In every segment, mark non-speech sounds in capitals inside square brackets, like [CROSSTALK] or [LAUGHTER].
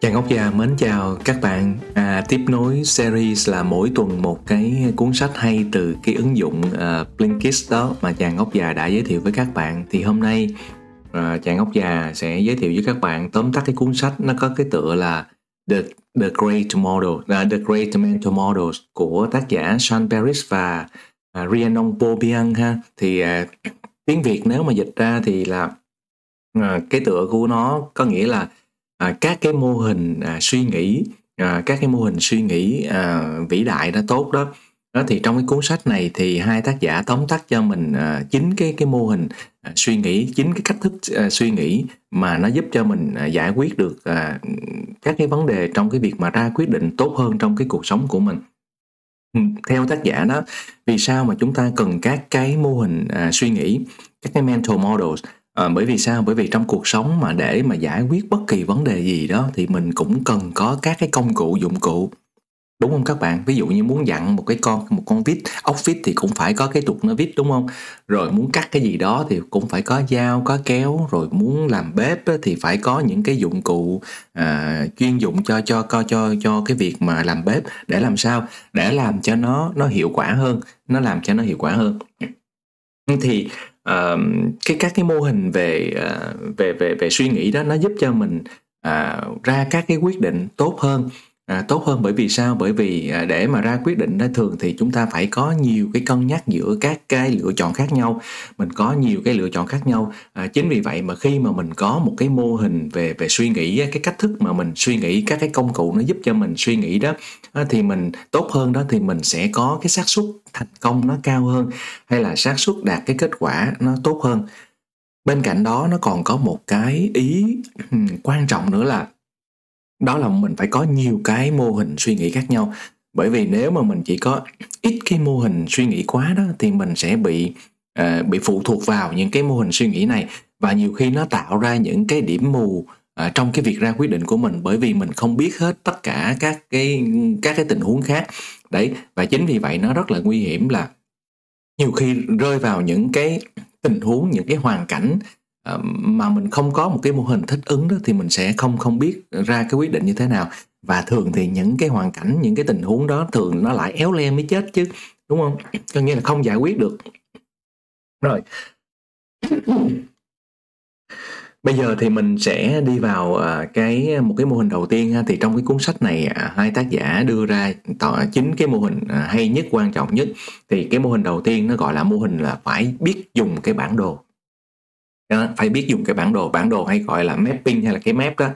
Chàng Ngốc Già mến chào các bạn à, Tiếp nối series là mỗi tuần một cái cuốn sách hay từ cái ứng dụng uh, Blinkist đó mà chàng Ngốc Già đã giới thiệu với các bạn Thì hôm nay uh, chàng Ngốc Già sẽ giới thiệu với các bạn tóm tắt cái cuốn sách Nó có cái tựa là The, The Great Model uh, The Great Mental Models của tác giả Sean Paris và uh, Rhiannon Bobian ha Thì uh, tiếng Việt nếu mà dịch ra thì là uh, cái tựa của nó có nghĩa là à, các cái mô hình à, suy nghĩ à, các cái mô hình suy nghĩ à, vĩ đại đó tốt đó đó thì trong cái cuốn sách này thì hai tác giả tóm tắt cho mình à, chính cái cái mô hình à, suy nghĩ chính cái cách thức à, suy nghĩ mà nó giúp cho mình à, giải quyết được các cái vấn đề trong cái việc mà ra quyết định tốt hơn trong cái cuộc sống của mình theo tác giả đó vì sao mà chúng ta cần các cái mô hình suy nghĩ các cái mental models à, bởi vì sao bởi vì trong cuộc sống mà để mà giải quyết bất kỳ vấn đề gì đó thì mình cũng cần có các cái công cụ dụng cụ đúng không các bạn ví dụ như muốn dặn một cái con một con vít ốc vít thì cũng phải có cái tuột nó vít đúng không rồi muốn cắt cái gì đó thì cũng phải có dao có kéo rồi muốn làm bếp thì phải có những cái dụng cụ à, chuyên dụng cho cho cho cho cho cái việc mà làm bếp để làm sao để làm cho nó nó hiệu quả hơn nó làm cho nó hiệu quả hơn thì cái các cái mô hình về ờ, về về về suy nghĩ đó nó giúp cho mình uh, ra các cái quyết định tốt hơn à, tốt hơn bởi vì sao bởi vì à, để mà ra quyết định đó thường thì chúng ta phải có nhiều cái cân nhắc giữa các cái lựa chọn khác nhau mình có nhiều cái lựa chọn khác nhau à, chính vì vậy mà khi mà mình có một cái mô hình về về suy nghĩ cái cách thức mà mình suy nghĩ các cái công cụ nó giúp cho mình suy nghĩ đó thì mình tốt hơn đó thì mình sẽ có cái xác suất thành công nó cao hơn hay là xác suất đạt cái kết quả nó tốt hơn bên cạnh đó nó còn có một cái ý ừ, quan trọng nữa là đó là mình phải có nhiều cái mô hình suy nghĩ khác nhau bởi vì nếu mà mình chỉ có ít cái mô hình suy nghĩ quá đó thì mình sẽ bị uh, bị phụ thuộc vào những cái mô hình suy nghĩ này và nhiều khi nó tạo ra những cái điểm mù uh, trong cái việc ra quyết định của mình bởi vì mình không biết hết tất cả các cái các cái tình huống khác đấy và chính vì vậy nó rất là nguy hiểm là nhiều khi rơi vào những cái tình huống những cái hoàn cảnh Ờ, mà mình không có một cái mô hình thích ứng đó thì mình sẽ không không biết ra cái quyết định như thế nào và thường thì những cái hoàn cảnh những cái tình huống đó thường nó lại éo le mới chết chứ đúng không có nghĩa là không giải quyết được rồi bây giờ thì mình sẽ đi vào ờ, cái một cái mô hình đầu tiên ha thì trong cái cuốn sách này à, hai tác giả đưa ra tỏ chính cái mô hình à, hay nhất quan trọng nhất thì cái mô hình đầu tiên nó gọi là mô hình là phải biết dùng cái bản đồ phải biết dùng cái bản đồ bản đồ hay gọi là mapping hay là cái map đó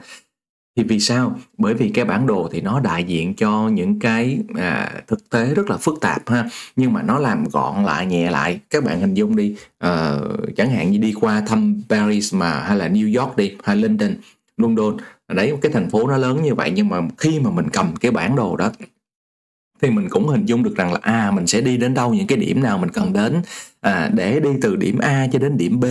thì vì sao bởi vì cái bản đồ thì nó đại diện cho những cái à, thực tế rất là phức tạp ha nhưng mà nó làm gọn lại nhẹ lại các bạn hình dung đi à, chẳng hạn như đi qua thăm paris mà hay là new york đi hay london london đấy cái thành phố nó lớn như vậy nhưng mà khi mà mình cầm cái bản đồ đó thì mình cũng hình dung được rằng là à mình sẽ đi đến đâu những cái điểm nào mình cần đến à, để đi từ điểm A cho đến điểm B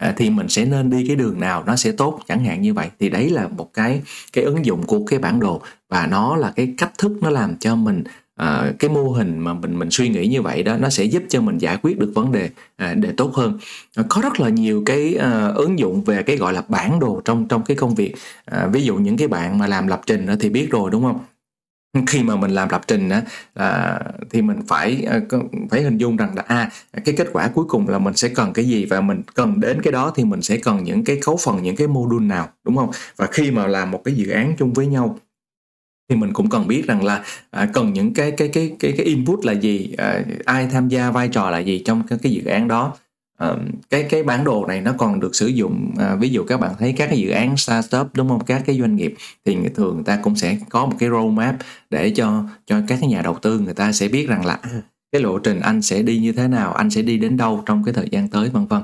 à, thì mình sẽ nên đi cái đường nào nó sẽ tốt chẳng hạn như vậy thì đấy là một cái cái ứng dụng của cái bản đồ và nó là cái cách thức nó làm cho mình à, cái mô hình mà mình mình suy nghĩ như vậy đó nó sẽ giúp cho mình giải quyết được vấn đề à, để tốt hơn à, có rất là nhiều cái à, ứng dụng về cái gọi là bản đồ trong trong cái công việc à, ví dụ những cái bạn mà làm lập trình đó thì biết rồi đúng không khi mà mình làm lập trình á thì mình phải ờ, phải hình dung rằng là a à, cái kết quả cuối cùng là mình sẽ cần cái gì và mình cần đến cái đó thì mình sẽ cần những cái cấu phần những cái module nào đúng không và khi mà làm một cái dự án chung với nhau thì mình cũng cần biết rằng là à, cần những cái cái cái cái cái input là gì à, ai tham gia vai trò là gì trong cái, cái dự án đó cái cái bản đồ này nó còn được sử dụng uh, ví dụ các bạn thấy các cái dự án startup đúng không các cái doanh nghiệp thì thường người ta cũng sẽ có một cái roadmap để cho cho các cái nhà đầu tư người ta sẽ biết rằng là à, cái lộ trình anh sẽ đi như thế nào anh sẽ đi đến đâu trong cái thời gian tới vân vân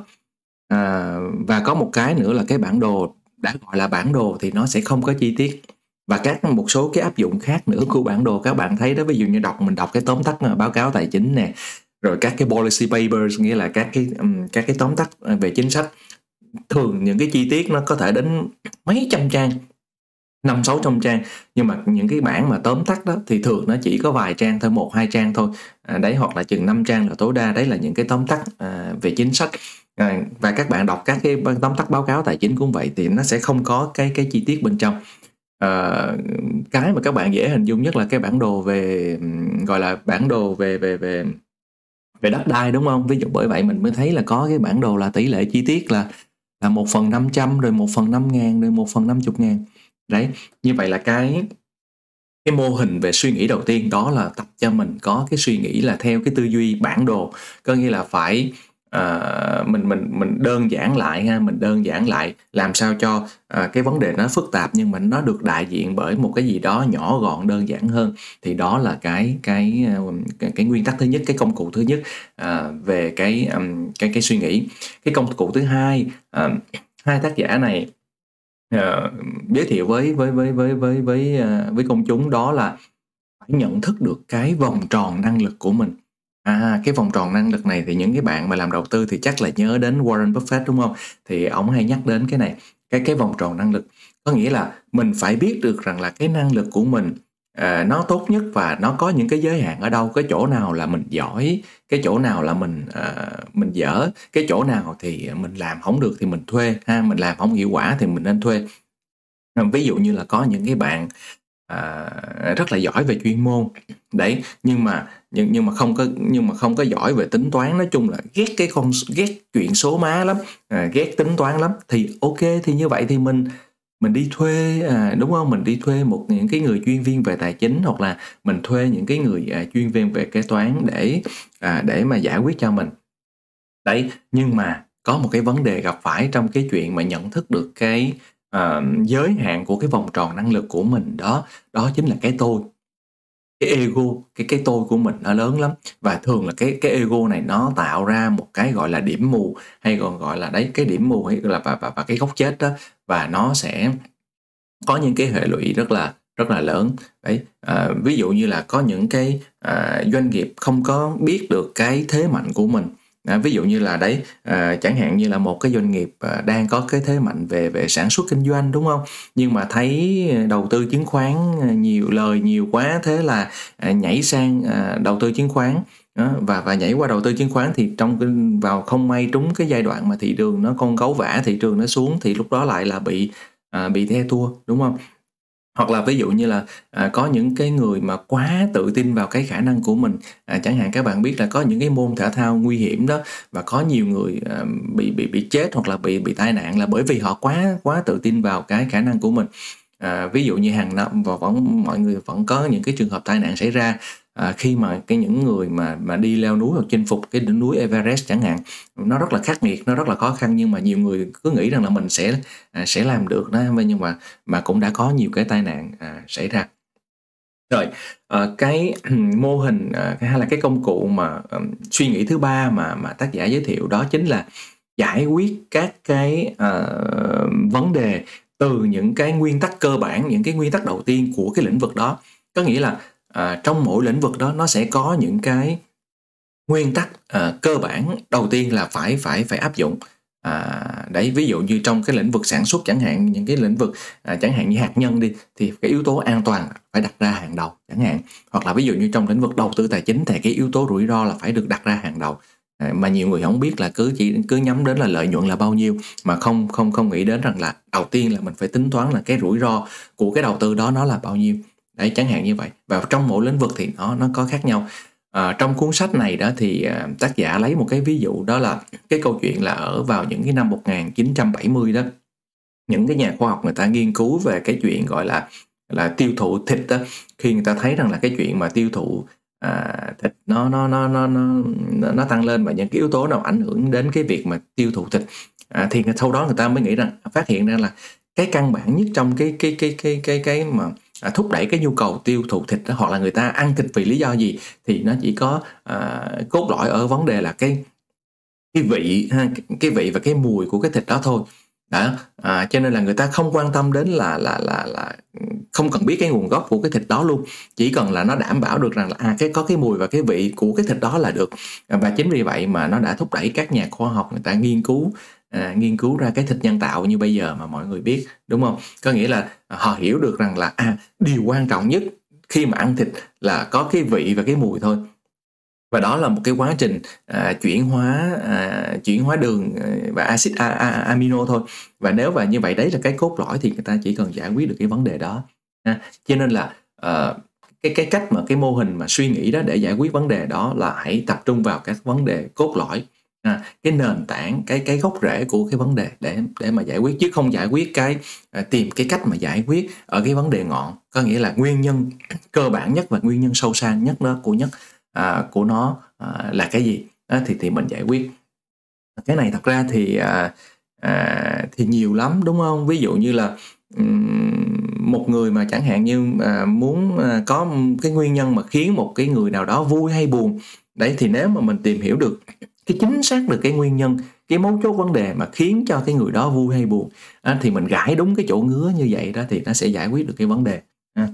à, và có một cái nữa là cái bản đồ đã gọi là bản đồ thì nó sẽ không có chi tiết và các một số cái áp dụng khác nữa của bản đồ các bạn thấy đó ví dụ như đọc mình đọc cái tóm tắt à, báo cáo tài chính nè rồi các cái policy papers nghĩa là các cái um, các cái tóm tắt về chính sách thường những cái chi tiết nó có thể đến mấy trăm trang năm sáu trăm trang nhưng mà những cái bản mà tóm tắt đó thì thường nó chỉ có vài trang thôi một hai trang thôi à, đấy hoặc là chừng năm trang là tối đa đấy là những cái tóm tắt à, về chính sách à, và các bạn đọc các cái tóm tắt báo cáo tài chính cũng vậy thì nó sẽ không có cái cái chi tiết bên trong à, cái mà các bạn dễ hình dung nhất là cái bản đồ về gọi là bản đồ về về về về đất đai đúng không ví dụ bởi vậy mình mới thấy là có cái bản đồ là tỷ lệ chi tiết là là một phần 500 rồi một phần 5 ngàn rồi một phần 50 ngàn đấy như vậy là cái cái mô hình về suy nghĩ đầu tiên đó là tập cho mình có cái suy nghĩ là theo cái tư duy bản đồ có nghĩa là phải à, mình mình mình đơn giản lại ha mình đơn giản lại làm sao cho à, cái vấn đề nó phức tạp nhưng mà nó được đại diện bởi một cái gì đó nhỏ gọn đơn giản hơn thì đó là cái cái à, cái, cái nguyên tắc thứ nhất cái công cụ thứ nhất à, về cái cái cái suy nghĩ cái công cụ thứ hai à, hai tác giả này à, giới thiệu với với với với với với à, với công chúng đó là phải nhận thức được cái vòng tròn năng lực của mình À, cái vòng tròn năng lực này thì những cái bạn mà làm đầu tư thì chắc là nhớ đến Warren Buffett đúng không? Thì ông hay nhắc đến cái này, cái cái vòng tròn năng lực. Có nghĩa là mình phải biết được rằng là cái năng lực của mình à, nó tốt nhất và nó có những cái giới hạn ở đâu, cái chỗ nào là mình giỏi, cái chỗ nào là mình à, mình dở, cái chỗ nào thì mình làm không được thì mình thuê ha, mình làm không hiệu quả thì mình nên thuê. Ví dụ như là có những cái bạn à, rất là giỏi về chuyên môn đấy nhưng mà nhưng nhưng mà không có nhưng mà không có giỏi về tính toán nói chung là ghét cái con ghét chuyện số má lắm à, ghét tính toán lắm thì ok thì như vậy thì mình mình đi thuê à, đúng không mình đi thuê một những cái người chuyên viên về tài chính hoặc là mình thuê những cái người à, chuyên viên về kế toán để à, để mà giải quyết cho mình đấy nhưng mà có một cái vấn đề gặp phải trong cái chuyện mà nhận thức được cái ờ, giới hạn của cái vòng tròn năng lực của mình đó, đó chính là cái tôi. Cái ego, cái cái tôi của mình nó lớn lắm và thường là cái cái ego này nó tạo ra một cái gọi là điểm mù hay còn gọi là đấy cái điểm mù hay là và và, và cái góc chết đó và nó sẽ có những cái hệ lụy rất là rất là lớn đấy à, ví dụ như là có những cái à, doanh nghiệp không có biết được cái thế mạnh của mình À, ví dụ như là đấy à, chẳng hạn như là một cái doanh nghiệp à, đang có cái thế mạnh về về sản xuất kinh doanh đúng không nhưng mà thấy đầu tư chứng khoán à, nhiều lời nhiều quá thế là à, nhảy sang à, đầu tư chứng khoán đó, và và nhảy qua đầu tư chứng khoán thì trong cái, vào không may trúng cái giai đoạn mà thị trường nó con gấu vả thị trường nó xuống thì lúc đó lại là bị à, bị the thua đúng không hoặc là ví dụ như là à, có những cái người mà quá tự tin vào cái khả năng của mình à, chẳng hạn các bạn biết là có những cái môn thể thao nguy hiểm đó và có nhiều người à, bị bị bị chết hoặc là bị bị tai nạn là bởi vì họ quá quá tự tin vào cái khả năng của mình à, ví dụ như hàng năm và vẫn mọi người vẫn có những cái trường hợp tai nạn xảy ra à, khi mà cái những người mà mà đi leo núi hoặc chinh phục cái đỉnh núi Everest chẳng hạn nó rất là khắc nghiệt nó rất là khó khăn nhưng mà nhiều người cứ nghĩ rằng là mình sẽ à, sẽ làm được đó nhưng mà mà cũng đã có nhiều cái tai nạn à, xảy ra rồi à, cái [CLEARS THROAT] mô hình à, hay là cái công cụ mà um, suy nghĩ thứ ba mà mà tác giả giới thiệu đó chính là giải quyết các cái uh, vấn đề từ những cái nguyên tắc cơ bản những cái nguyên tắc đầu tiên của cái lĩnh vực đó có nghĩa là à, trong mỗi lĩnh vực đó nó sẽ có những cái nguyên tắc à, cơ bản đầu tiên là phải phải phải áp dụng à, đấy ví dụ như trong cái lĩnh vực sản xuất chẳng hạn những cái lĩnh vực à, chẳng hạn như hạt nhân đi thì cái yếu tố an toàn phải đặt ra hàng đầu chẳng hạn hoặc là ví dụ như trong lĩnh vực đầu tư tài chính thì cái yếu tố rủi ro là phải được đặt ra hàng đầu à, mà nhiều người không biết là cứ chỉ cứ nhắm đến là lợi nhuận là bao nhiêu mà không không không nghĩ đến rằng là đầu tiên là mình phải tính toán là cái rủi ro của cái đầu tư đó nó là bao nhiêu đấy chẳng hạn như vậy và trong mỗi lĩnh vực thì nó nó có khác nhau à, trong cuốn sách này đó thì à, tác giả lấy một cái ví dụ đó là cái câu chuyện là ở vào những cái năm 1970 đó những cái nhà khoa học người ta nghiên cứu về cái chuyện gọi là là tiêu thụ thịt đó khi người ta thấy rằng là cái chuyện mà tiêu thụ à, thịt nó nó nó nó nó nó tăng lên và những cái yếu tố nào ảnh hưởng đến cái việc mà tiêu thụ thịt à, thì sau đó người ta mới nghĩ rằng phát hiện ra là cái căn bản nhất trong cái cái cái cái cái cái mà À, thúc đẩy cái nhu cầu tiêu thụ thịt đó, hoặc là người ta ăn thịt vì lý do gì thì nó chỉ có à, cốt lõi ở vấn đề là cái cái vị ha, cái vị và cái mùi của cái thịt đó thôi đó à, cho nên là người ta không quan tâm đến là là là là không cần biết cái nguồn gốc của cái thịt đó luôn chỉ cần là nó đảm bảo được rằng là à cái có cái mùi và cái vị của cái thịt đó là được và chính vì vậy mà nó đã thúc đẩy các nhà khoa học người ta nghiên cứu à, nghiên cứu ra cái thịt nhân tạo như bây giờ mà mọi người biết đúng không có nghĩa là à, họ hiểu được rằng là à, điều quan trọng nhất khi mà ăn thịt là có cái vị và cái mùi thôi và đó là một cái quá trình à, chuyển hóa à, chuyển hóa đường à, và axit a, a, amino thôi và nếu và như vậy đấy là cái cốt lõi thì người ta chỉ cần giải quyết được cái vấn đề đó à, cho nên là à, cái cái cách mà cái mô hình mà suy nghĩ đó để giải quyết vấn đề đó là hãy tập trung vào các vấn đề cốt lõi à, cái nền tảng cái cái gốc rễ của cái vấn đề để để mà giải quyết chứ không giải quyết cái à, tìm cái cách mà giải quyết ở cái vấn đề ngọn có nghĩa là nguyên nhân [CLEARS THROAT] cơ bản nhất và nguyên nhân sâu xa nhất đó của nhất à, của nó à, là cái gì à, thì thì mình giải quyết cái này thật ra thì à, à, thì nhiều lắm đúng không ví dụ như là một người mà chẳng hạn như à, muốn à, có cái nguyên nhân mà khiến một cái người nào đó vui hay buồn đấy thì nếu mà mình tìm hiểu được cái chính xác được cái nguyên nhân cái mấu chốt vấn đề mà khiến cho cái người đó vui hay buồn à, thì mình gãi đúng cái chỗ ngứa như vậy đó thì nó sẽ giải quyết được cái vấn đề à.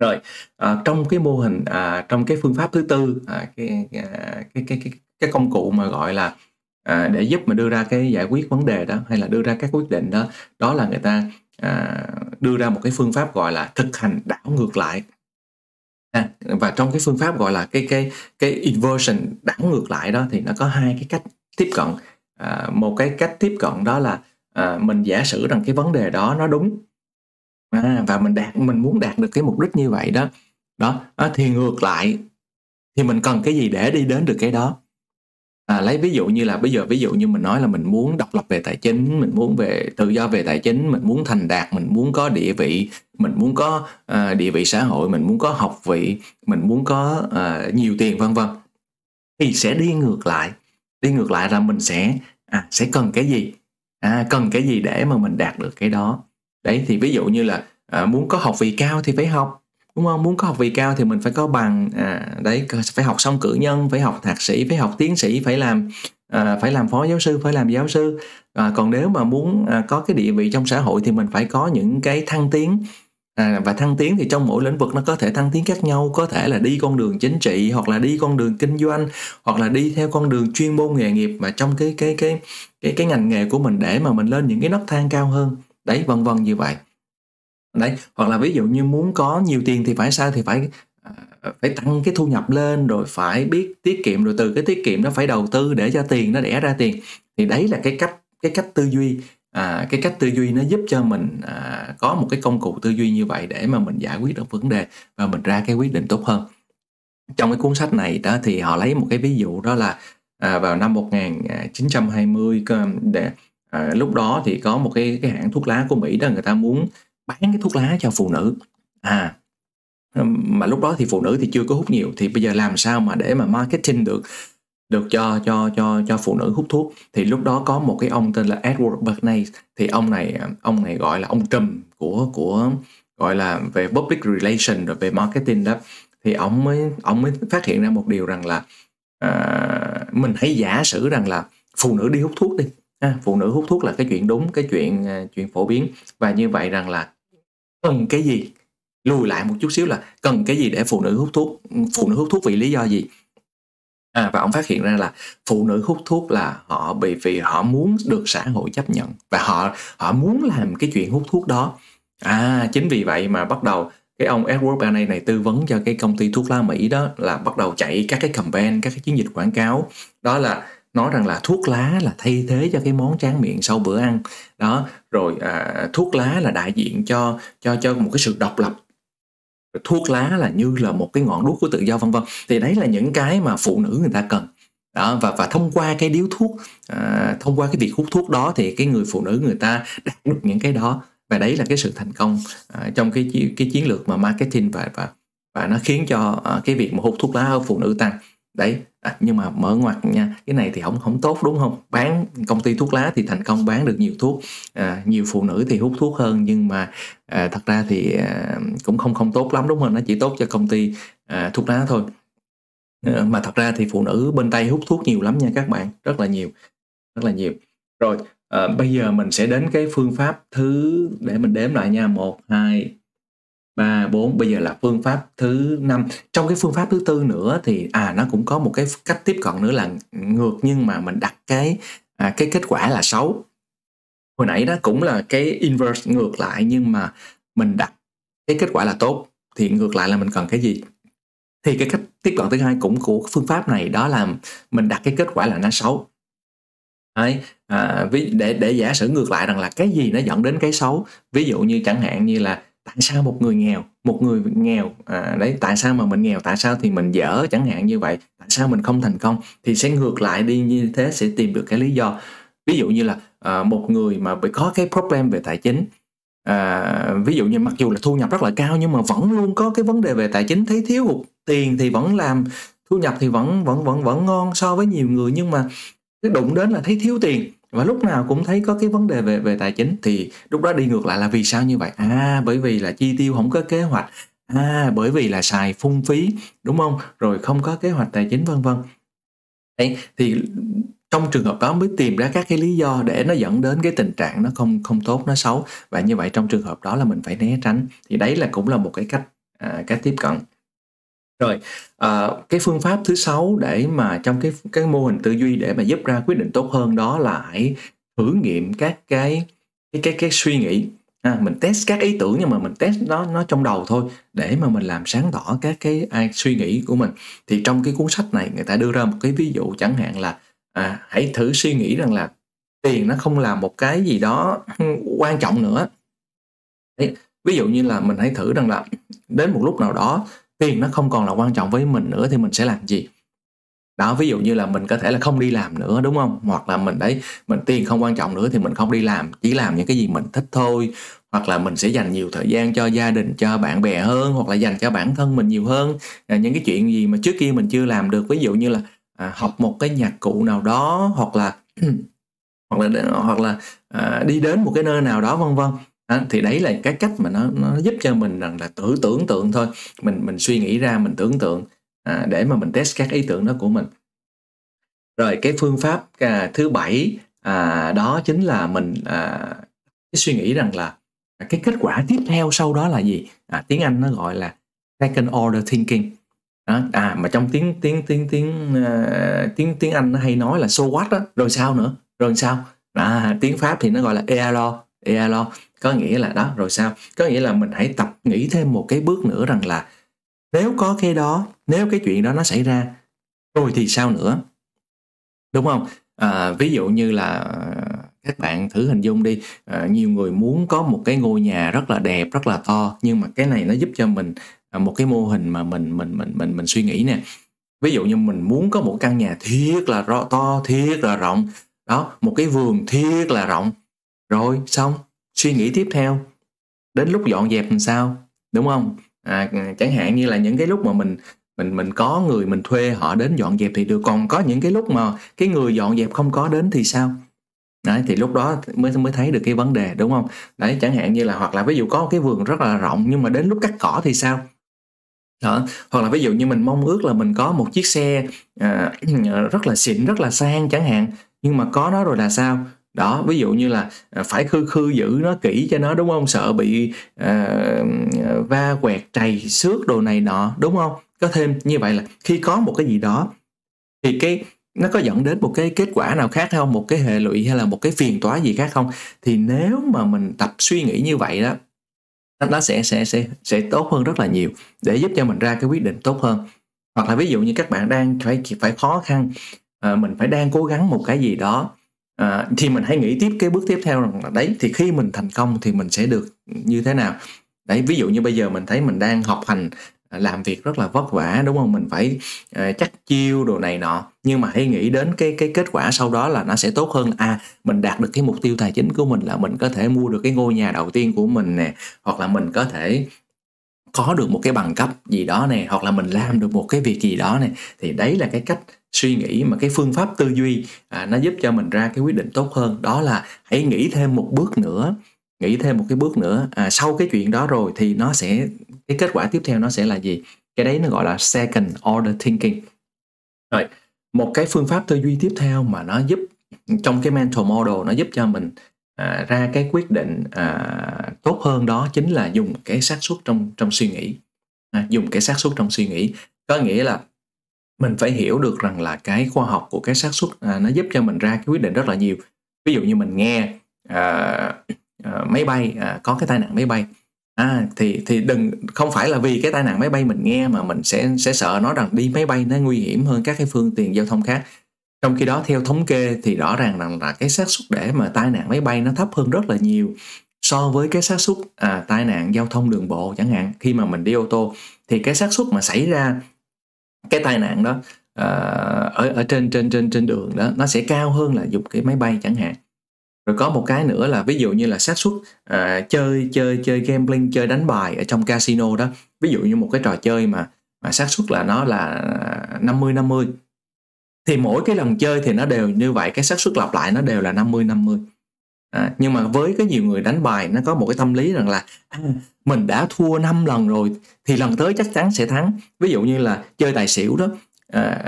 rồi à, trong cái mô hình à, trong cái phương pháp thứ tư à, cái, à, cái cái cái cái công cụ mà gọi là à, để giúp mà đưa ra cái giải quyết vấn đề đó hay là đưa ra các quyết định đó đó là người ta à, đưa ra một cái phương pháp gọi là thực hành đảo ngược lại À, và trong cái phương pháp gọi là cái cái cái inversion đảo ngược lại đó thì nó có hai cái cách tiếp cận à, một cái cách tiếp cận đó là à, mình giả sử rằng cái vấn đề đó nó đúng à, và mình đạt mình muốn đạt được cái mục đích như vậy đó đó à, thì ngược lại thì mình cần cái gì để đi đến được cái đó à, lấy ví dụ như là bây giờ ví dụ như mình nói là mình muốn độc lập về tài chính mình muốn về tự do về tài chính mình muốn thành đạt mình muốn có địa vị mình muốn có uh, địa vị xã hội mình muốn có học vị mình muốn có uh, nhiều tiền vân vân thì sẽ đi ngược lại đi ngược lại là mình sẽ à, sẽ cần cái gì à, cần cái gì để mà mình đạt được cái đó đấy thì ví dụ như là à, muốn có học vị cao thì phải học đúng không muốn có học vị cao thì mình phải có bằng à, đấy phải học xong cử nhân phải học thạc sĩ phải học tiến sĩ phải làm à, phải làm phó giáo sư phải làm giáo sư à, còn nếu mà muốn à, có cái địa vị trong xã hội thì mình phải có những cái thăng tiến à, và thăng tiến thì trong mỗi lĩnh vực nó có thể thăng tiến khác nhau có thể là đi con đường chính trị hoặc là đi con đường kinh doanh hoặc là đi theo con đường chuyên môn nghề nghiệp mà trong cái cái cái cái cái ngành nghề của mình để mà mình lên những cái nấc thang cao hơn đấy vân vân như vậy đấy hoặc là ví dụ như muốn có nhiều tiền thì phải sao thì phải à, phải tăng cái thu nhập lên rồi phải biết tiết kiệm rồi từ cái tiết kiệm nó phải đầu tư để cho tiền nó đẻ ra tiền thì đấy là cái cách cái cách tư duy à, cái cách tư duy nó giúp cho mình à, có một cái công cụ tư duy như vậy để mà mình giải quyết được vấn đề và mình ra cái quyết định tốt hơn trong cái cuốn sách này đó thì họ lấy một cái ví dụ đó là à, vào năm 1920 để à, lúc đó thì có một cái cái hãng thuốc lá của Mỹ đó người ta muốn bán cái thuốc lá cho phụ nữ à mà lúc đó thì phụ nữ thì chưa có hút nhiều thì bây giờ làm sao mà để mà marketing được được cho cho cho cho phụ nữ hút thuốc thì lúc đó có một cái ông tên là Edward Bernays thì ông này ông này gọi là ông trùm của của gọi là về public relation rồi về marketing đó thì ông mới ông mới phát hiện ra một điều rằng là uh, mình hãy giả sử rằng là phụ nữ đi hút thuốc đi ha, à, phụ nữ hút thuốc là cái chuyện đúng cái chuyện à, chuyện phổ biến và như vậy rằng là cần cái gì lùi lại một chút xíu là cần cái gì để phụ nữ hút thuốc phụ nữ hút thuốc vì lý do gì à, và ông phát hiện ra là phụ nữ hút thuốc là họ bị vì họ muốn được xã hội chấp nhận và họ họ muốn làm cái chuyện hút thuốc đó à chính vì vậy mà bắt đầu cái ông Edward Barney này tư vấn cho cái công ty thuốc lá Mỹ đó là bắt đầu chạy các cái campaign các cái chiến dịch quảng cáo đó là nói rằng là thuốc lá là thay thế cho cái món tráng miệng sau bữa ăn đó rồi à, thuốc lá là đại diện cho cho cho một cái sự độc lập rồi thuốc lá là như là một cái ngọn đuốc của tự do vân vân thì đấy là những cái mà phụ nữ người ta cần đó và và thông qua cái điếu thuốc à, thông qua cái việc hút thuốc đó thì cái người phụ nữ người ta đạt được những cái đó và đấy là cái sự thành công à, trong cái cái chiến lược mà marketing và và và nó khiến cho à, cái việc mà hút thuốc lá ở phụ nữ tăng đấy à, nhưng mà mở ngoặt nha cái này thì không không tốt đúng không bán công ty thuốc lá thì thành công bán được nhiều thuốc à, nhiều phụ nữ thì hút thuốc hơn nhưng mà à, thật ra thì à, cũng không không tốt lắm đúng không nó chỉ tốt cho công ty à, thuốc lá thôi à, mà thật ra thì phụ nữ bên tay hút thuốc nhiều lắm nha các bạn rất là nhiều rất là nhiều rồi à, bây giờ mình sẽ đến cái phương pháp thứ để mình đếm lại nha một hai 3 4 bây giờ là phương pháp thứ năm trong cái phương pháp thứ tư nữa thì à nó cũng có một cái cách tiếp cận nữa là ngược nhưng mà mình đặt cái à, cái kết quả là xấu hồi nãy đó cũng là cái inverse ngược lại nhưng mà mình đặt cái kết quả là tốt thì ngược lại là mình cần cái gì thì cái cách tiếp cận thứ hai cũng của phương pháp này đó là mình đặt cái kết quả là nó xấu Đấy, à, để để giả sử ngược lại rằng là cái gì nó dẫn đến cái xấu ví dụ như chẳng hạn như là tại sao một người nghèo một người nghèo à, đấy tại sao mà mình nghèo tại sao thì mình dở chẳng hạn như vậy tại sao mình không thành công thì sẽ ngược lại đi như thế sẽ tìm được cái lý do ví dụ như là à, một người mà bị có cái problem về tài chính à, ví dụ như mặc dù là thu nhập rất là cao nhưng mà vẫn luôn có cái vấn đề về tài chính thấy thiếu hụt tiền thì vẫn làm thu nhập thì vẫn vẫn vẫn vẫn ngon so với nhiều người nhưng mà cái đụng đến là thấy thiếu tiền và lúc nào cũng thấy có cái vấn đề về về tài chính thì lúc đó đi ngược lại là vì sao như vậy à bởi vì là chi tiêu không có kế hoạch à bởi vì là xài phung phí đúng không rồi không có kế hoạch tài chính vân vân đấy thì trong trường hợp đó mới tìm ra các cái lý do để nó dẫn đến cái tình trạng nó không không tốt nó xấu và như vậy trong trường hợp đó là mình phải né tránh thì đấy là cũng là một cái cách à, cách tiếp cận rồi à, cái phương pháp thứ sáu để mà trong cái cái mô hình tư duy để mà giúp ra quyết định tốt hơn đó là hãy thử nghiệm các cái cái cái cái suy nghĩ à, mình test các ý tưởng nhưng mà mình test nó nó trong đầu thôi để mà mình làm sáng tỏ các cái ai, suy nghĩ của mình thì trong cái cuốn sách này người ta đưa ra một cái ví dụ chẳng hạn là à, hãy thử suy nghĩ rằng là tiền nó không là một cái gì đó [LAUGHS] quan trọng nữa Đấy, ví dụ như là mình hãy thử rằng là đến một lúc nào đó tiền nó không còn là quan trọng với mình nữa thì mình sẽ làm gì đó ví dụ như là mình có thể là không đi làm nữa đúng không hoặc là mình đấy mình tiền không quan trọng nữa thì mình không đi làm chỉ làm những cái gì mình thích thôi hoặc là mình sẽ dành nhiều thời gian cho gia đình cho bạn bè hơn hoặc là dành cho bản thân mình nhiều hơn à, những cái chuyện gì mà trước kia mình chưa làm được ví dụ như là à, học một cái nhạc cụ nào đó hoặc là [CLEARS THROAT] hoặc là hoặc là à, đi đến một cái nơi nào đó vân vân đó, thì đấy là cái cách mà nó nó giúp cho mình rằng là tự tưởng tượng thôi mình mình suy nghĩ ra mình tưởng tượng à, để mà mình test các ý tưởng đó của mình rồi cái phương pháp à, thứ bảy à, đó chính là mình à, cái suy nghĩ rằng là à, cái kết quả tiếp theo sau đó là gì à, tiếng anh nó gọi là second order thinking đó. à mà trong tiếng tiếng tiếng tiếng uh, tiếng tiếng anh nó hay nói là so what đó rồi sao nữa rồi sao à, tiếng pháp thì nó gọi là ELO dialogue có nghĩa là đó rồi sao có nghĩa là mình hãy tập nghĩ thêm một cái bước nữa rằng là nếu có cái đó nếu cái chuyện đó nó xảy ra rồi thì sao nữa đúng không à, ví dụ như là à, các bạn thử hình dung đi à, nhiều người muốn có một cái ngôi nhà rất là đẹp rất là to nhưng mà cái này nó giúp cho mình à, một cái mô hình mà mình mình mình mình mình suy nghĩ nè ví dụ như mình muốn có một căn nhà thiết là to thiết là rộng đó một cái vườn thiết là rộng rồi xong suy nghĩ tiếp theo đến lúc dọn dẹp làm sao đúng không à, à, chẳng hạn như là những cái lúc mà mình mình mình có người mình thuê họ đến dọn dẹp thì được còn có những cái lúc mà cái người dọn dẹp không có đến thì sao đấy thì lúc đó mới mới thấy được cái vấn đề đúng không đấy chẳng hạn như là hoặc là ví dụ có cái vườn rất là rộng nhưng mà đến lúc cắt cỏ thì sao đó. hoặc là ví dụ như mình mong ước là mình có một chiếc xe à, [CLEARS THROAT] rất là xịn rất là sang chẳng hạn nhưng mà có nó rồi là sao đó ví dụ như là à, phải khư khư giữ nó kỹ cho nó đúng không sợ bị uh, va quẹt trầy xước đồ này nọ đúng không có thêm như vậy là khi có một cái gì đó thì cái nó có dẫn đến một cái kết quả nào khác không một cái hệ lụy hay là một cái phiền toái gì khác không thì nếu mà mình tập suy nghĩ như vậy đó nó sẽ sẽ sẽ sẽ tốt hơn rất là nhiều để giúp cho mình ra cái quyết định tốt hơn hoặc là ví dụ như các bạn đang phải phải khó khăn à, mình phải đang cố gắng một cái gì đó à, thì mình hãy nghĩ tiếp cái bước tiếp theo rằng là đấy thì khi mình thành công thì mình sẽ được như thế nào đấy ví dụ như bây giờ mình thấy mình đang học hành à, làm việc rất là vất vả đúng không mình phải uh, chắc chiêu đồ này nọ nhưng mà hãy nghĩ đến cái cái kết quả sau đó là nó sẽ tốt hơn à mình đạt được cái mục tiêu tài chính của mình là mình có thể mua được cái ngôi nhà đầu tiên của mình nè hoặc là mình có thể có được một cái bằng cấp gì đó nè hoặc là mình làm được một cái việc gì đó nè thì đấy là cái cách suy nghĩ mà cái phương pháp tư duy à, nó giúp cho mình ra cái quyết định tốt hơn đó là hãy nghĩ thêm một bước nữa nghĩ thêm một cái bước nữa à, sau cái chuyện đó rồi thì nó sẽ cái kết quả tiếp theo nó sẽ là gì cái đấy nó gọi là second order thinking rồi một cái phương pháp tư duy tiếp theo mà nó giúp trong cái mental model nó giúp cho mình à, ra cái quyết định à, tốt hơn đó chính là dùng cái xác suất trong trong suy nghĩ à, dùng cái xác suất trong suy nghĩ có nghĩa là mình phải hiểu được rằng là cái khoa học của cái xác suất à, nó giúp cho mình ra cái quyết định rất là nhiều ví dụ như mình nghe à, à, máy bay à, có cái tai nạn máy bay à, thì thì đừng không phải là vì cái tai nạn máy bay mình nghe mà mình sẽ sẽ sợ nó rằng đi máy bay nó nguy hiểm hơn các cái phương tiện giao thông khác trong khi đó theo thống kê thì rõ ràng rằng là cái xác suất để mà tai nạn máy bay nó thấp hơn rất là nhiều so với cái xác suất à, tai nạn giao thông đường bộ chẳng hạn khi mà mình đi ô tô thì cái xác suất mà xảy ra cái tai nạn đó ờ, ở ở trên trên trên trên đường đó nó sẽ cao hơn là dùng cái máy bay chẳng hạn rồi có một cái nữa là ví dụ như là xác suất uh, chơi chơi chơi gambling chơi đánh bài ở trong casino đó ví dụ như một cái trò chơi mà mà xác suất là nó là 50 50 thì mỗi cái lần chơi thì nó đều như vậy cái xác suất lặp lại nó đều là 50 50 À, nhưng mà với cái nhiều người đánh bài nó có một cái tâm lý rằng là à, mình đã thua 5 lần rồi thì lần tới chắc chắn sẽ thắng. Ví dụ như là chơi tài xỉu đó à,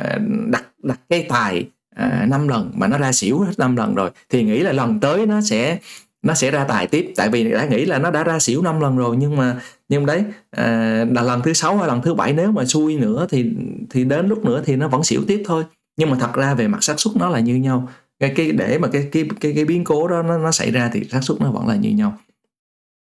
đặt đặt cái tài à, 5 lần mà nó ra xỉu hết 5 lần rồi thì nghĩ là lần tới nó sẽ nó sẽ ra tài tiếp tại vì đã nghĩ là nó đã ra xỉu 5 lần rồi nhưng mà nhưng đấy à, là lần thứ sáu hay lần thứ bảy nếu mà xui nữa thì thì đến lúc nữa thì nó vẫn xỉu tiếp thôi nhưng mà thật ra về mặt xác suất nó là như nhau cái cái để mà cái cái cái, cái biến cố đó nó, nó xảy ra thì xác suất nó vẫn là như nhau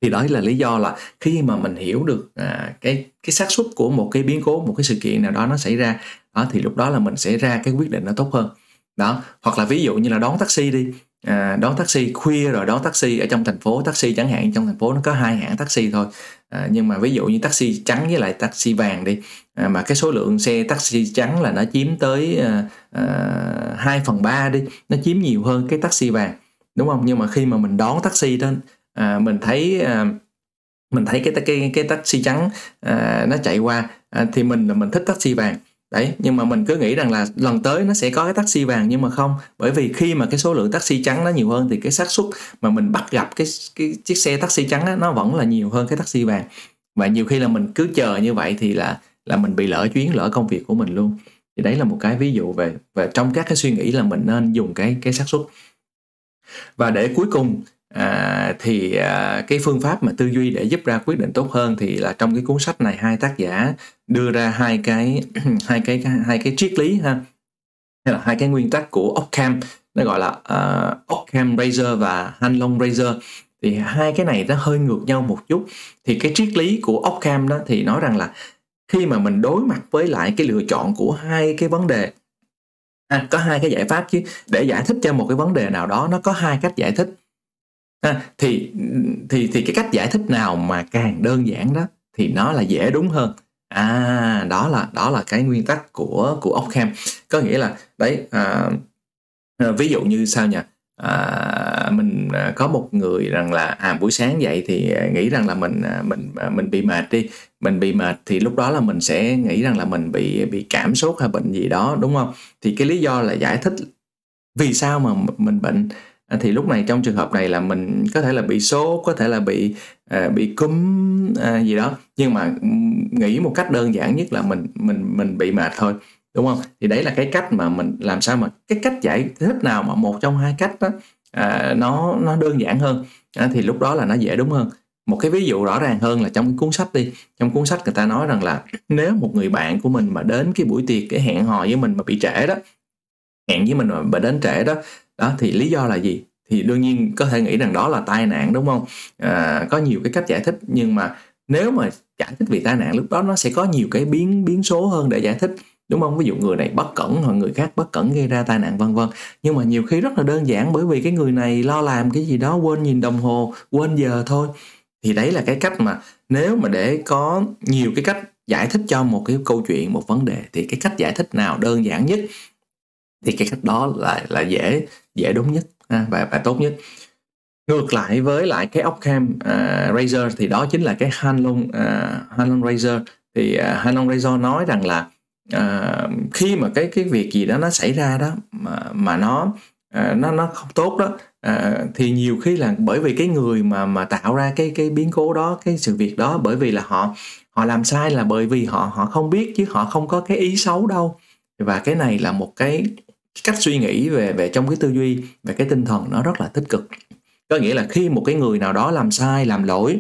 thì đó là lý do là khi mà mình hiểu được à, cái cái xác suất của một cái biến cố một cái sự kiện nào đó nó xảy ra đó thì lúc đó là mình sẽ ra cái quyết định nó tốt hơn đó hoặc là ví dụ như là đón taxi đi à, đón taxi khuya rồi đón taxi ở trong thành phố taxi chẳng hạn trong thành phố nó có hai hãng taxi thôi à, nhưng mà ví dụ như taxi trắng với lại taxi vàng đi à, mà cái số lượng xe taxi trắng là nó chiếm tới à, à, 2 phần 3 đi nó chiếm nhiều hơn cái taxi vàng đúng không nhưng mà khi mà mình đón taxi đó à, mình thấy à, mình thấy cái cái cái taxi trắng à, nó chạy qua à, thì mình là mình thích taxi vàng đấy nhưng mà mình cứ nghĩ rằng là lần tới nó sẽ có cái taxi vàng nhưng mà không bởi vì khi mà cái số lượng taxi trắng nó nhiều hơn thì cái xác suất mà mình bắt gặp cái cái chiếc xe taxi trắng đó, nó vẫn là nhiều hơn cái taxi vàng và nhiều khi là mình cứ chờ như vậy thì là là mình bị lỡ chuyến lỡ công việc của mình luôn thì đấy là một cái ví dụ về về trong các cái suy nghĩ là mình nên dùng cái cái xác suất và để cuối cùng à, thì à, cái phương pháp mà tư duy để giúp ra quyết định tốt hơn thì là trong cái cuốn sách này hai tác giả đưa ra hai cái [CLEARS THROAT] hai cái hai cái triết lý ha hay là hai cái nguyên tắc của Occam nó gọi là uh, à, Occam Razor và Hanlon Razor thì hai cái này nó hơi ngược nhau một chút thì cái triết lý của Occam đó thì nói rằng là khi mà mình đối mặt với lại cái lựa chọn của hai cái vấn đề à, có hai cái giải pháp chứ để giải thích cho một cái vấn đề nào đó nó có hai cách giải thích à, thì thì thì cái cách giải thích nào mà càng đơn giản đó thì nó là dễ đúng hơn à đó là đó là cái nguyên tắc của của Ockham có nghĩa là đấy à, à, ví dụ như sao nhỉ à, mình à, có một người rằng là à buổi sáng dậy thì nghĩ rằng là mình à, mình mình bị mệt đi mình bị mệt thì lúc đó là mình sẽ nghĩ rằng là mình bị bị cảm sốt hay bệnh gì đó đúng không thì cái lý do là giải thích vì sao mà mình bệnh À, thì lúc này trong trường hợp này là mình có thể là bị sốt có thể là bị à, bị cúm à, gì đó nhưng mà nghĩ một cách đơn giản nhất là mình mình mình bị mệt thôi đúng không thì đấy là cái cách mà mình làm sao mà cái cách giải thích nào mà một trong hai cách đó à, nó nó đơn giản hơn à, thì lúc đó là nó dễ đúng hơn một cái ví dụ rõ ràng hơn là trong cuốn sách đi trong cuốn sách người ta nói rằng là nếu một người bạn của mình mà đến cái buổi tiệc cái hẹn hò với mình mà bị trễ đó hẹn với mình mà đến trễ đó đó thì lý do là gì thì đương nhiên có thể nghĩ rằng đó là tai nạn đúng không à, có nhiều cái cách giải thích nhưng mà nếu mà giải thích vì tai nạn lúc đó nó sẽ có nhiều cái biến biến số hơn để giải thích đúng không ví dụ người này bất cẩn hoặc người khác bất cẩn gây ra tai nạn vân vân nhưng mà nhiều khi rất là đơn giản bởi vì cái người này lo làm cái gì đó quên nhìn đồng hồ quên giờ thôi thì đấy là cái cách mà nếu mà để có nhiều cái cách giải thích cho một cái câu chuyện một vấn đề thì cái cách giải thích nào đơn giản nhất thì cái cách đó là là dễ dễ đúng nhất à, và và tốt nhất ngược lại với lại cái Ockham uh, à, Razor thì đó chính là cái Hanlon uh, à, Hanlon Razor thì uh, à, Hanlon Razor nói rằng là uh, khi mà cái cái việc gì đó nó xảy ra đó mà mà nó uh, nó nó không tốt đó uh, thì nhiều khi là bởi vì cái người mà mà tạo ra cái cái biến cố đó cái sự việc đó bởi vì là họ họ làm sai là bởi vì họ họ không biết chứ họ không có cái ý xấu đâu và cái này là một cái cách suy nghĩ về về trong cái tư duy về cái tinh thần nó rất là tích cực có nghĩa là khi một cái người nào đó làm sai làm lỗi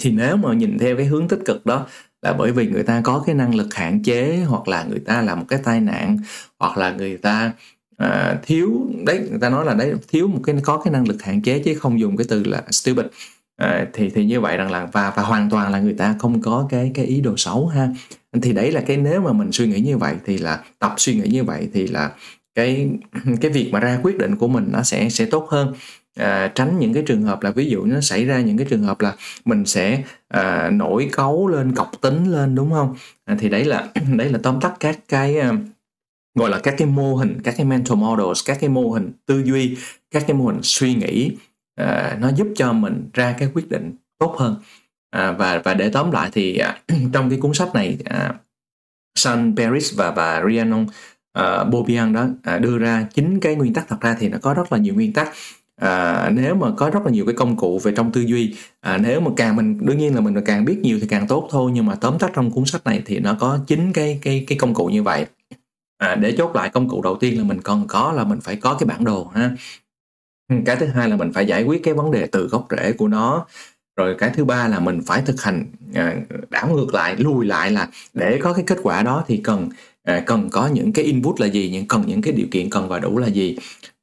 thì nếu mà nhìn theo cái hướng tích cực đó là bởi vì người ta có cái năng lực hạn chế hoặc là người ta là một cái tai nạn hoặc là người ta à, thiếu đấy người ta nói là đấy thiếu một cái có cái năng lực hạn chế chứ không dùng cái từ là stupid à, thì thì như vậy rằng là và và hoàn toàn là người ta không có cái cái ý đồ xấu ha thì đấy là cái nếu mà mình suy nghĩ như vậy thì là tập suy nghĩ như vậy thì là cái cái việc mà ra quyết định của mình nó sẽ sẽ tốt hơn à, tránh những cái trường hợp là ví dụ nó xảy ra những cái trường hợp là mình sẽ à, nổi cấu lên cọc tính lên đúng không à, thì đấy là [CLEARS THROAT] đấy là tóm tắt các cái à, gọi là các cái mô hình các cái mental models các cái mô hình tư duy các cái mô hình suy nghĩ à, nó giúp cho mình ra cái quyết định tốt hơn à, và và để tóm lại thì à, [CLEARS THROAT] trong cái cuốn sách này à, Sun Paris và và Rhiannon uh, Bobian đó uh, đưa ra chính cái nguyên tắc thật ra thì nó có rất là nhiều nguyên tắc à, nếu mà có rất là nhiều cái công cụ về trong tư duy à, nếu mà càng mình đương nhiên là mình càng biết nhiều thì càng tốt thôi nhưng mà tóm tắt trong cuốn sách này thì nó có chín cái cái cái công cụ như vậy à, để chốt lại công cụ đầu tiên là mình còn có là mình phải có cái bản đồ ha cái thứ hai là mình phải giải quyết cái vấn đề từ gốc rễ của nó rồi cái thứ ba là mình phải thực hành à, đảo ngược lại lùi lại là để có cái kết quả đó thì cần À, cần có những cái input là gì những cần những cái điều kiện cần và đủ là gì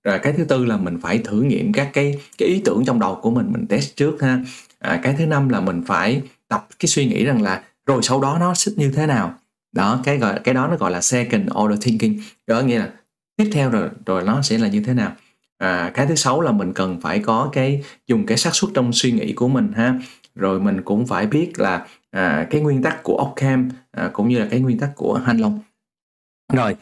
rồi cái thứ tư là mình phải thử nghiệm các cái cái ý tưởng trong đầu của mình mình test trước ha à, cái thứ năm là mình phải tập cái suy nghĩ rằng là rồi sau đó nó xích như thế nào đó cái gọi cái đó nó gọi là second order thinking có nghĩa là tiếp theo rồi rồi nó sẽ là như thế nào à, cái thứ sáu là mình cần phải có cái dùng cái xác suất trong suy nghĩ của mình ha rồi mình cũng phải biết là à, cái nguyên tắc của Ockham à, cũng như là cái nguyên tắc của Hanlon rồi,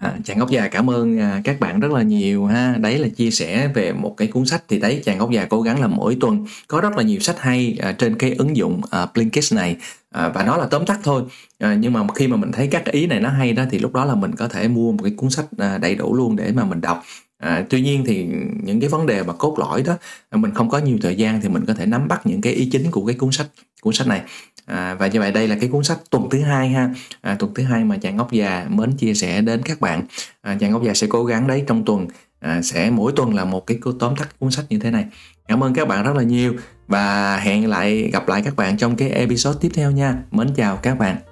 à, chàng Ngọc già cảm ơn, à, các bạn rất là nhiều ha. Đấy là chia sẻ về một cái cuốn sách thì đấy chàng Ngọc già cố gắng là mỗi tuần có rất là nhiều sách hay, à, trên cái ứng dụng, à, Blinkist này, à, và nó là tóm tắt thôi. À, nhưng mà khi mà mình thấy các ý này nó hay đó thì lúc đó là mình có thể mua một cái cuốn sách, à, đầy đủ luôn để mà mình đọc. À, tuy nhiên thì những cái vấn đề mà cốt lõi đó, mình không có nhiều thời gian thì mình có thể nắm bắt những cái ý chính của cái cuốn sách cuốn sách này à, và như vậy đây là cái cuốn sách tuần thứ hai ha à, tuần thứ hai mà chàng ngốc già mến chia sẻ đến các bạn à, chàng ngốc già sẽ cố gắng đấy trong tuần à, sẽ mỗi tuần là một cái tóm tắt cuốn sách như thế này cảm ơn các bạn rất là nhiều và hẹn lại gặp lại các bạn trong cái episode tiếp theo nha mến chào các bạn